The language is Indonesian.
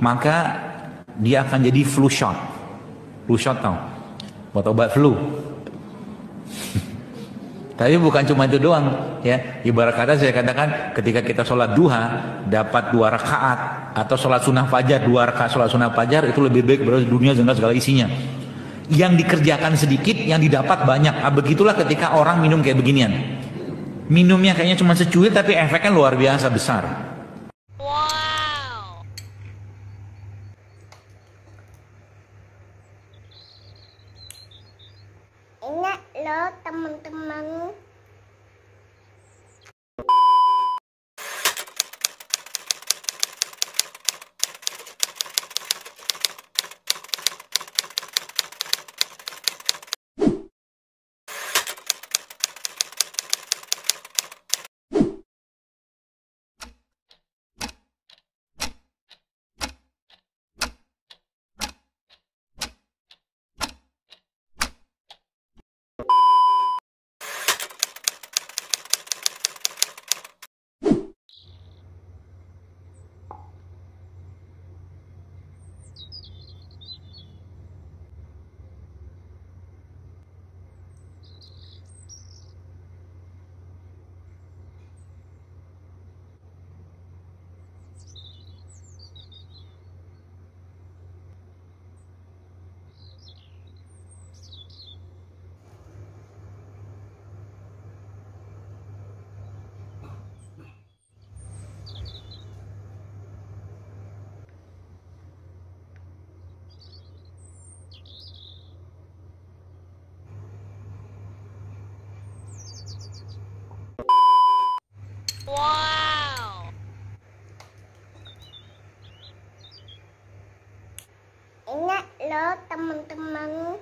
maka dia akan jadi flu shot. Flu shot tau, buat obat flu. Tapi bukan cuma itu doang, ya. Ibarat kata saya katakan ketika kita sholat duha dapat dua rakaat atau sholat sunnah fajar dua rakaat sholat sunnah fajar itu lebih baik berarti dunia dengan segala isinya. Yang dikerjakan sedikit, yang didapat banyak. Nah, begitulah ketika orang minum kayak beginian. Minumnya kayaknya cuma secuil tapi efeknya luar biasa besar. Halo teman-teman. ingatlah teman-teman